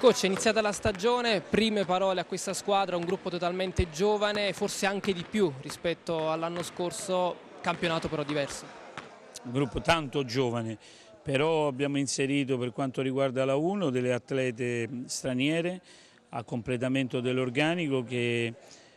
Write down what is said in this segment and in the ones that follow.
Coach, è iniziata la stagione, prime parole a questa squadra, un gruppo totalmente giovane, forse anche di più rispetto all'anno scorso, campionato però diverso. Un gruppo tanto giovane, però abbiamo inserito per quanto riguarda la 1 delle atlete straniere a completamento dell'organico che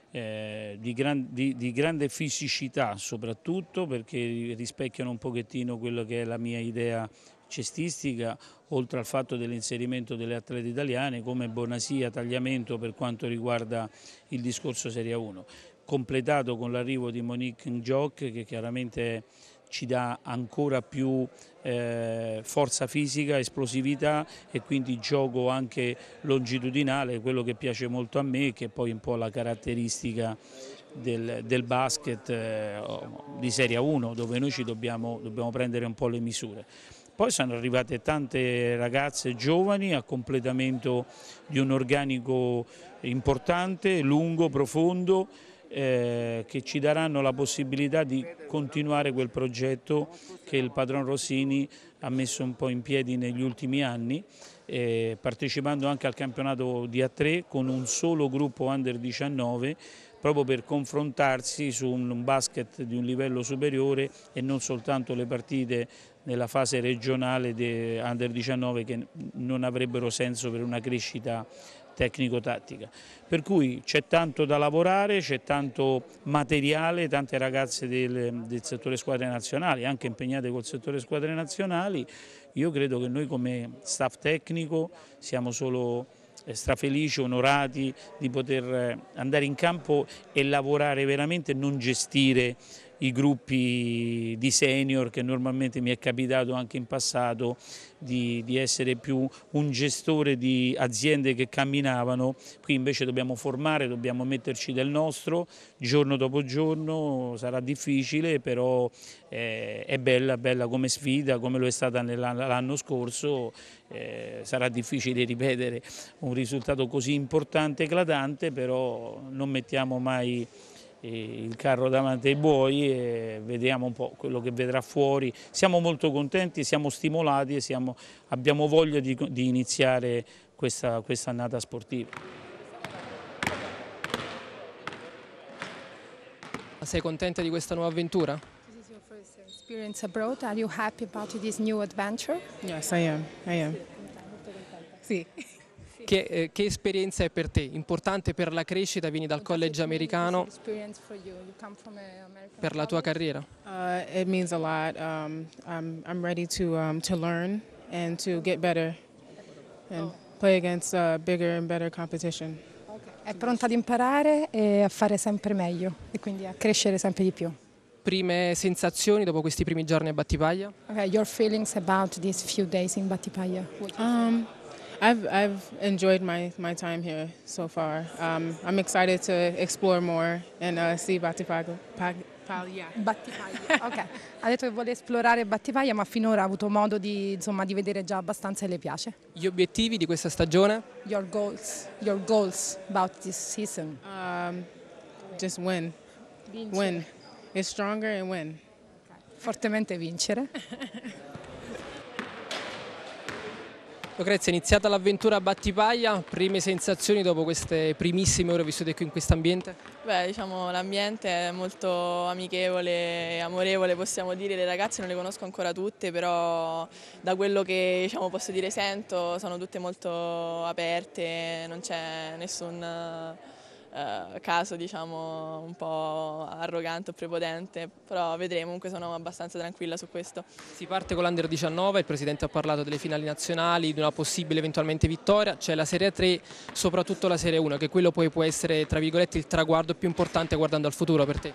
eh, di, gran, di, di, grande fisicità soprattutto perché rispecchiano un pochettino quello che è la mia idea cestistica, oltre al fatto dell'inserimento delle atlete italiane come Bonasia, Tagliamento per quanto riguarda il discorso Serie 1, completato con l'arrivo di Monique Ngioc che chiaramente ci dà ancora più eh, forza fisica, esplosività e quindi gioco anche longitudinale, quello che piace molto a me che è poi un po' la caratteristica del, del basket eh, di Serie 1 dove noi ci dobbiamo, dobbiamo prendere un po' le misure. Poi sono arrivate tante ragazze giovani a completamento di un organico importante, lungo, profondo, eh, che ci daranno la possibilità di continuare quel progetto che il padron Rossini ha messo un po' in piedi negli ultimi anni, eh, partecipando anche al campionato di A3 con un solo gruppo under 19 proprio per confrontarsi su un basket di un livello superiore e non soltanto le partite nella fase regionale di Under 19 che non avrebbero senso per una crescita tecnico-tattica. Per cui c'è tanto da lavorare, c'è tanto materiale, tante ragazze del, del, settore squadre nazionali, anche impegnate col settore squadre nazionali. Io credo che noi come staff tecnico siamo solo strafelici, onorati di poter eh, andare in campo e lavorare veramente e non gestire i gruppi di senior che normalmente mi è capitato anche in passato di, di essere più un gestore di aziende che camminavano, qui invece dobbiamo formare, dobbiamo metterci del nostro, giorno dopo giorno sarà difficile, però eh, è bella, bella come sfida, come lo è stata l'anno scorso, eh, sarà difficile ripetere un risultato così importante, eclatante, però non mettiamo mai il carro davanti ai buoi e vediamo un po' quello che vedrà fuori. Siamo molto contenti, siamo stimolati e siamo, abbiamo voglia di, di iniziare questa, questa annata sportiva. Sei contenta di questa nuova avventura? This is your first experience abroad. Are you happy about this new adventure? Yes, I am. I am. Sì. Che, eh, che, esperienza è per te? Importante per la crescita? Vieni dal college americano per la tua carriera? Uh, it means a lot. Um, I'm, I'm ready to, um, to learn and to get better and oh. play against uh, bigger and better competition. È pronta ad imparare e a fare sempre meglio e quindi a crescere sempre di più. Prime sensazioni dopo questi primi giorni a Battipaglia? Okay, your feelings about these few days in Battipaglia? Um, I've, I've enjoyed my, my time here so far. Um, I'm excited to explore more and uh, see Battipaglia. Battipaglia. Battipaglia, ok. Ha detto che vuole esplorare Battipaglia, ma finora ha avuto modo di, insomma, di vedere già abbastanza e le piace. Gli obiettivi di questa stagione? Your goals, your goals about this season. Um, just win. Vincere. Win. It's stronger and win. Okay. Fortemente vincere. Lucrezia, è iniziata l'avventura a Battipaglia, prime sensazioni dopo queste primissime ore vissute qui in questo ambiente? Beh, diciamo l'ambiente è molto amichevole e amorevole, possiamo dire, le ragazze non le conosco ancora tutte, però da quello che diciamo, posso dire sento sono tutte molto aperte, non c'è nessun eh, caso diciamo un po' arrogante o prepotente, però vedremo, comunque sono abbastanza tranquilla su questo. Si parte con l'Under 19, il Presidente ha parlato delle finali nazionali, di una possibile eventualmente vittoria, c'è cioè la Serie 3, soprattutto la Serie 1, che quello poi può essere tra virgolette il traguardo più importante guardando al futuro per te.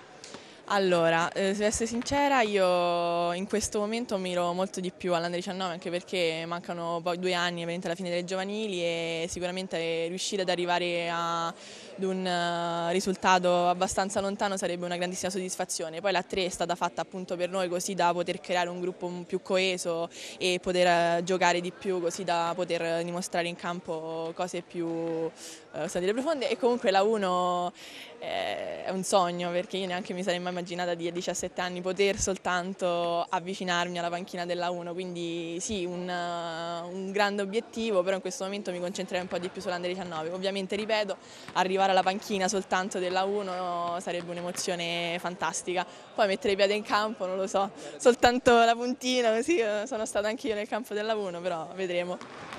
Allora, eh, se essere sincera, io in questo momento miro molto di più all'Under 19 anche perché mancano poi due anni alla fine delle giovanili e sicuramente riuscire ad arrivare a di un eh, risultato abbastanza lontano sarebbe una grandissima soddisfazione. Poi la 3 è stata fatta appunto per noi così da poter creare un gruppo più coeso e poter eh, giocare di più così da poter dimostrare in campo cose più eh, profonde e comunque la 1 eh, è un sogno perché io neanche mi sarei mai immaginata di a 17 anni poter soltanto avvicinarmi alla panchina della 1, quindi sì un, un grande obiettivo, però in questo momento mi concentrerò un po' di più sull'Under 19. Ovviamente ripeto, arrivare arrivare alla panchina soltanto della 1 sarebbe un'emozione fantastica. Poi mettere i piedi in campo, non lo so, soltanto la puntina, così eh, sono stata anch'io nel campo della 1, però vedremo.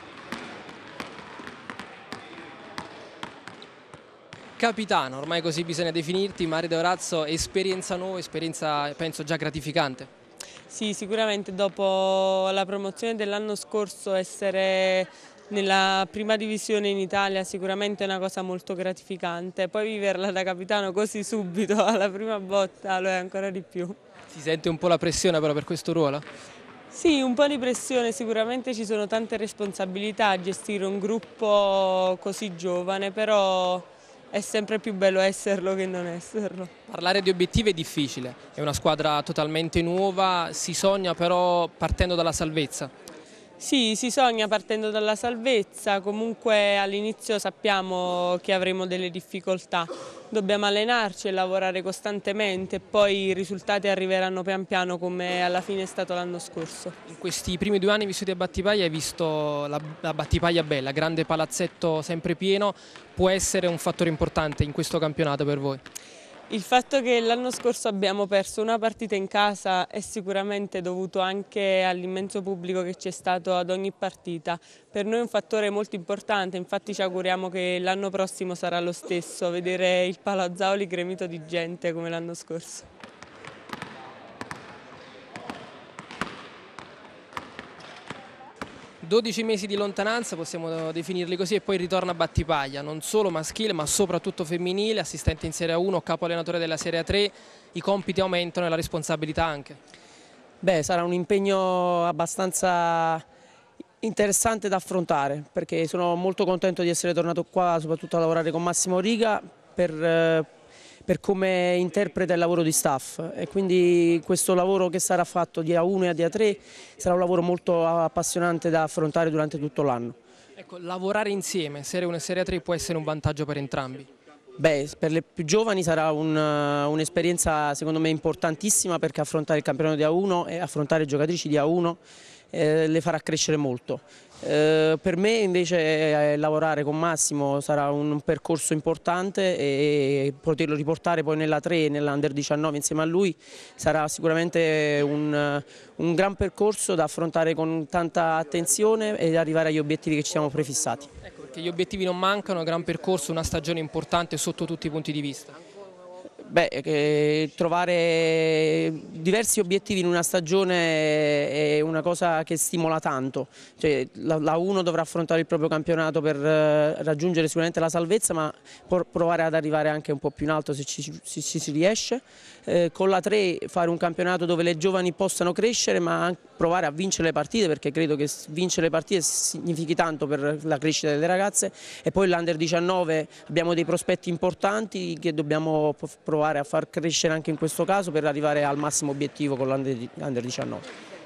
capitano, ormai così bisogna definirti, Mario De Orazzo, esperienza nuova, esperienza penso già gratificante. Sì, sicuramente dopo la promozione dell'anno scorso essere nella prima divisione in Italia sicuramente è una cosa molto gratificante, poi viverla da capitano così subito alla prima botta lo è ancora di più. Si sente un po' la pressione però per questo ruolo? Sì, un po' di pressione, sicuramente ci sono tante responsabilità a gestire un gruppo così giovane, però è sempre più bello esserlo che non esserlo. Parlare di obiettivi è difficile, è una squadra totalmente nuova, si sogna però partendo dalla salvezza. Sì, si sogna partendo dalla salvezza, comunque all'inizio sappiamo che avremo delle difficoltà, dobbiamo allenarci e lavorare costantemente, poi i risultati arriveranno pian piano come alla fine è stato l'anno scorso. In questi primi due anni vissuti a Battipaglia hai visto la, la Battipaglia bella, grande palazzetto sempre pieno, può essere un fattore importante in questo campionato per voi? Il fatto che l'anno scorso abbiamo perso una partita in casa è sicuramente dovuto anche all'immenso pubblico che c'è stato ad ogni partita. Per noi è un fattore molto importante, infatti ci auguriamo che l'anno prossimo sarà lo stesso, vedere il Palazzaoli gremito di gente come l'anno scorso. 12 mesi di lontananza, possiamo definirli così, e poi ritorna a Battipaglia, non solo maschile ma soprattutto femminile, assistente in Serie 1, capo allenatore della Serie 3, i compiti aumentano e la responsabilità anche. Beh, sarà un impegno abbastanza interessante da affrontare perché sono molto contento di essere tornato qua soprattutto a lavorare con Massimo Riga per, eh, per come interpreta il lavoro di staff e quindi questo lavoro che sarà fatto di A1 e a DA3 sarà un lavoro molto appassionante da affrontare durante tutto l'anno. Ecco, lavorare insieme, Serie 1 e Serie 3 può essere un vantaggio per entrambi? Beh, per le più giovani sarà uh, un'esperienza un secondo me importantissima perché affrontare il campionato di A1 e affrontare giocatrici di A1 eh, le farà crescere molto. Eh, per me invece eh, lavorare con Massimo sarà un percorso importante e, poterlo riportare poi nella 3 e nell'Under 19 insieme a lui sarà sicuramente un, un gran percorso da affrontare con tanta attenzione ed arrivare agli obiettivi che ci siamo prefissati. Ecco perché gli obiettivi non mancano, gran percorso, una stagione importante sotto tutti i punti di vista. Beh, eh, trovare diversi obiettivi in una stagione è una cosa che stimola tanto. Cioè, la, la 1 dovrà affrontare il proprio campionato per eh, raggiungere sicuramente la salvezza, ma provare ad arrivare anche un po' più in alto se ci, se ci si riesce. Eh, con la 3 fare un campionato dove le giovani possano crescere, ma anche provare a vincere le partite, perché credo che vincere le partite significhi tanto per la crescita delle ragazze. E poi l'Under 19 abbiamo dei prospetti importanti che dobbiamo provare provare a far crescere anche in questo caso per arrivare al massimo obiettivo con l'Under 19.